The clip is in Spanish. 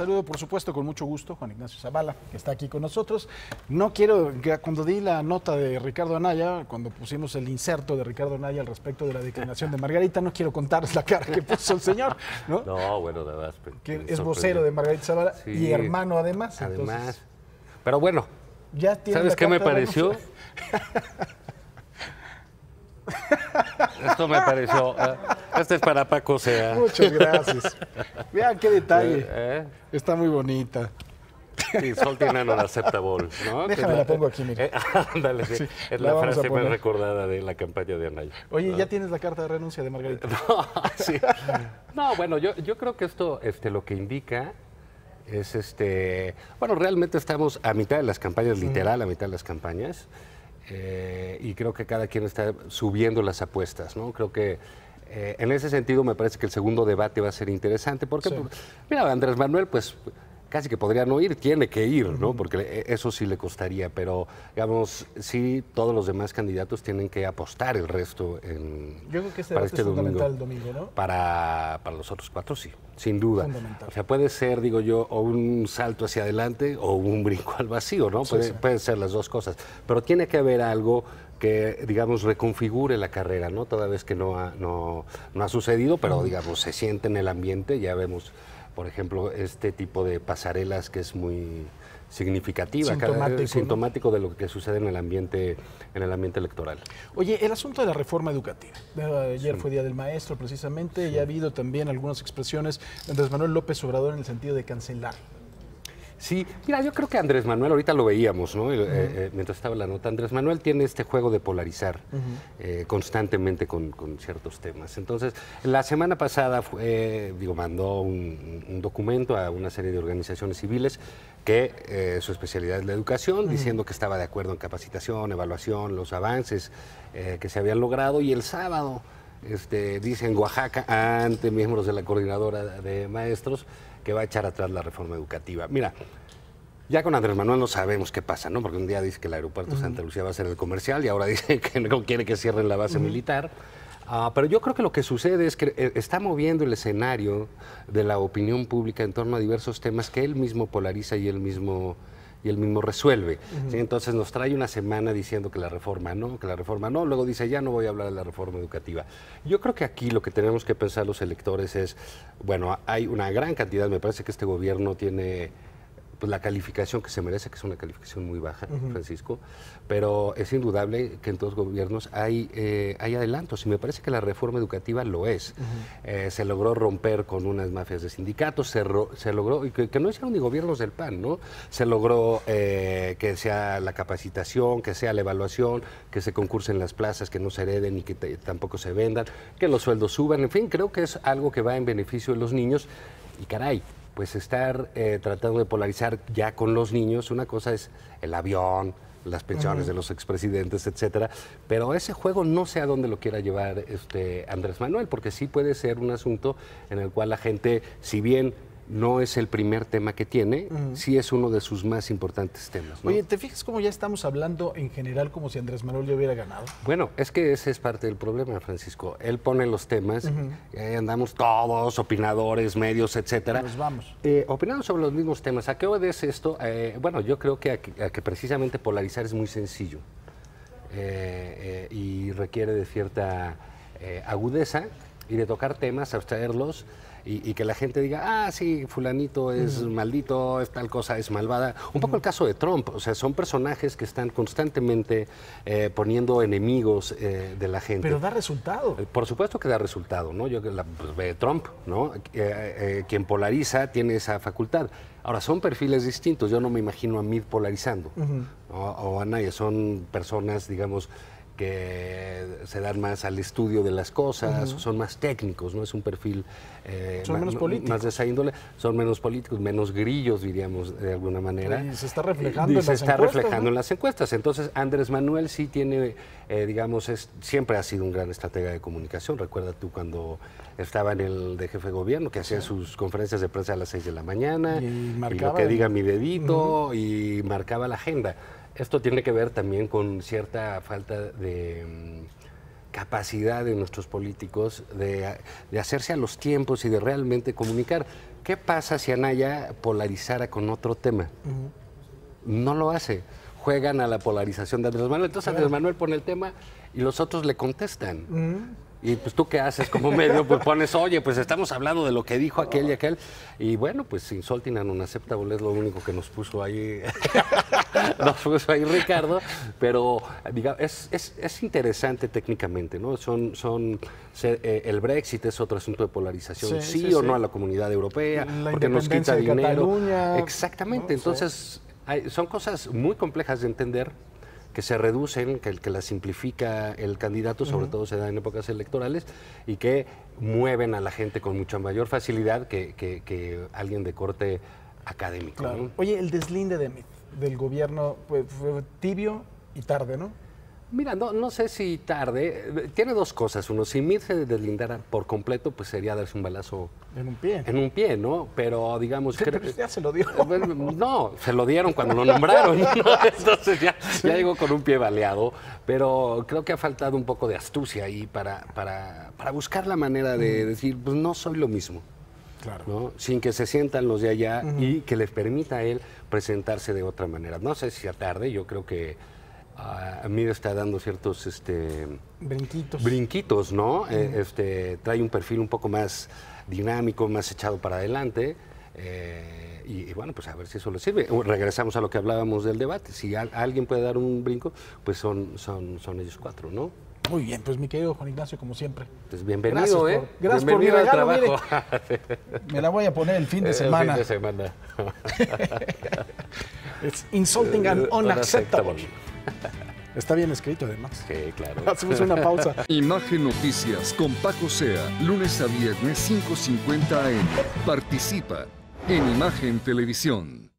saludo, por supuesto, con mucho gusto, Juan Ignacio Zavala, que está aquí con nosotros. No quiero, cuando di la nota de Ricardo Anaya, cuando pusimos el inserto de Ricardo Anaya al respecto de la declinación de Margarita, no quiero contar la cara que puso el señor, ¿no? No, bueno, de verdad. Que es vocero de Margarita Zavala y hermano además. Además. pero bueno, ya ¿sabes qué me pareció? Esto me pareció. Eh, este es para Paco Sea. Muchas gracias. Vean qué detalle. Eh, eh. Está muy bonita. Sí, Sol tiene no aceptable. ¿no? Déjame la pongo aquí, mira. Ándale, sí. Es la, frase más recordada de la campaña de Anaya. Oye, ¿ya tienes la carta de renuncia de Margarita? No, sí. no bueno, yo, yo creo que esto este, lo que indica es este. Bueno, realmente estamos a mitad de las campañas, literal, a mitad de las campañas. Eh, y creo que cada quien está subiendo las apuestas, ¿no? Creo que eh, en ese sentido me parece que el segundo debate va a ser interesante, porque, pues, mira, Andrés Manuel, pues casi que podría no ir, tiene que ir, ¿no? Porque e, eso sí le costaría, pero digamos, sí, todos los demás candidatos tienen que apostar el resto en, Yo creo que este para es fundamental, El domingo ¿no? para, los otros cuatro, sí, sin duda. O sea, puede ser, digo yo, o un salto hacia adelante o un brinco al vacío, ¿no? Pueden ser las dos cosas, pero tiene que haber algo que, digamos, reconfigure la carrera, ¿no? Toda vez que no ha, no, no ha sucedido, pero, digamos, se siente en el ambiente, ya vemos por ejemplo, este tipo de pasarelas que es muy significativa, sintomático, sintomático de lo que sucede en el ambiente en el ambiente electoral. Oye, el asunto de la reforma educativa. Eh, ayer fue Día del Maestro, precisamente, y ha habido también algunas expresiones de Andrés Manuel López Obrador en el sentido de cancelar Sí, mira, yo creo que Andrés Manuel, ahorita lo veíamos, ¿no? Eh, eh, mientras estaba la nota, Andrés Manuel tiene este juego de polarizar eh, constantemente con, ciertos temas. Entonces, la semana pasada, fue, digo, mandó un, documento a una serie de organizaciones civiles que su especialidad es la educación, diciendo que estaba de acuerdo en capacitación, evaluación, los avances que se habían logrado. Y el sábado, este, dice en Oaxaca, ante miembros de la coordinadora de maestros, que va a echar atrás la reforma educativa. Mira, ya con Andrés Manuel no sabemos qué pasa, ¿no? Porque un día dice que el aeropuerto de Santa Lucía va a ser el comercial y ahora dice que no quiere que cierren la base militar. Ah, pero yo creo que lo que sucede es que eh, está moviendo el escenario de la opinión pública en torno a diversos temas que él mismo polariza y él mismo y él mismo resuelve. Entonces nos trae una semana diciendo que la reforma no, que la reforma no, luego dice ya no voy a hablar de la reforma educativa. Yo creo que aquí lo que tenemos que pensar los electores es, bueno, hay una gran cantidad, me parece que este gobierno tiene pues, la calificación que se merece, que es una calificación muy baja, Francisco, pero es indudable que en todos los gobiernos hay, eh, hay adelantos y me parece que la reforma educativa lo es. Eh, se logró romper con unas mafias de sindicatos, se, se logró, y que, no hicieron ni gobiernos del PAN, ¿no? Se logró eh, que sea la capacitación, que sea la evaluación, que se concursen las plazas, que no se hereden y que tampoco se vendan, que los sueldos suban, en fin, creo que es algo que va en beneficio de los niños y caray, pues estar eh, tratando de polarizar ya con los niños. Una cosa es el avión, las pensiones de los expresidentes, etcétera. Pero ese juego no sé a dónde lo quiera llevar este Andrés Manuel, porque sí puede ser un asunto en el cual la gente, si bien no es el primer tema que tiene, sí es uno de sus más importantes temas. Oye, ¿te fijas cómo ya estamos hablando en general como si Andrés Manuel ya hubiera ganado? Bueno, es que ese es parte del problema, Francisco. Él pone los temas, andamos todos, opinadores, medios, etcétera. Nos vamos. Eh, opinando sobre los mismos temas. ¿A qué obedece esto? Eh, bueno, yo creo que, que precisamente polarizar es muy sencillo eh, eh, y requiere de cierta agudeza y de tocar temas, abstraerlos y, que la gente diga, ah, sí, fulanito es maldito, es tal cosa es malvada. Un poco el caso de Trump, o sea, son personajes que están constantemente eh, poniendo enemigos eh, de la gente. Pero da resultado. Eh, por supuesto que da resultado, ¿no? Yo la, pues, Trump, ¿no? quien polariza tiene esa facultad. Ahora, son perfiles distintos, yo no me imagino a mí polarizando, o a nadie, son personas, digamos, que se dan más al estudio de las cosas, son más técnicos, ¿no? Es un perfil eh, más, menos de esa índole, son menos políticos, menos grillos, diríamos de alguna manera. Y se está reflejando, en, se las está reflejando en las encuestas. Entonces, Andrés Manuel sí tiene, eh, digamos, es, siempre ha sido un gran estratega de comunicación. Recuerda tú cuando estaba en el de jefe de gobierno, que hacía sus conferencias de prensa a las 6 de la mañana, y, lo que diga mi dedito, y marcaba la agenda. Esto tiene que ver también con cierta falta de mm, capacidad de nuestros políticos de, hacerse a los tiempos y de realmente comunicar. ¿Qué pasa si Anaya polarizara con otro tema? No lo hace. Juegan a la polarización de Andrés Manuel. Entonces Andrés Manuel pone el tema y los otros le contestan. Y pues tú qué haces como medio, pues pones, oye, pues estamos hablando de lo que dijo aquel y aquel. Y bueno, pues insulting and unacceptable es lo único que nos puso ahí, nos puso ahí Ricardo. Pero diga, es, es, es, interesante técnicamente, ¿no? Son, son eh, el Brexit es otro asunto de polarización, sí, o no a la comunidad europea, porque nos quita de dinero. Exactamente. Entonces, hay, son cosas muy complejas de entender que se reducen, que, que las simplifica el candidato, sobre todo se da en épocas electorales, y que mueven a la gente con mucha mayor facilidad que, que, alguien de corte académico. Oye, el deslinde de, del gobierno pues, fue tibio y tarde, ¿no? Mira, no, sé si tarde. Tiene dos cosas. Uno, si Mir se deslindara por completo, pues sería darse un balazo. En un pie. En un pie, ¿no? Pero digamos. que. ya se lo dieron. Eh, no, se lo dieron cuando lo nombraron. Entonces ya, llegó con un pie baleado. Pero creo que ha faltado un poco de astucia ahí para, para, buscar la manera de decir, pues no soy lo mismo. Claro. sin que se sientan los de allá y que les permita a él presentarse de otra manera. No sé si a tarde, yo creo que a mí está dando ciertos este, brinquitos. ¿no? Eh, este, trae un perfil un poco más dinámico, más echado para adelante. Eh, y, bueno, pues a ver si eso le sirve. regresamos a lo que hablábamos del debate. Si alguien puede dar un brinco, pues son, son, son ellos cuatro, ¿no? Muy bien, pues mi querido Juan Ignacio, como siempre. Pues bienvenido, ¿eh? gracias al trabajo. me la voy a poner el fin de semana. El fin de semana. It's insulting and unacceptable. Está bien escrito, además. Sí, claro. Hacemos una pausa. Imagen Noticias con Paco Sea, lunes a viernes 5.50 AM. Participa en Imagen Televisión.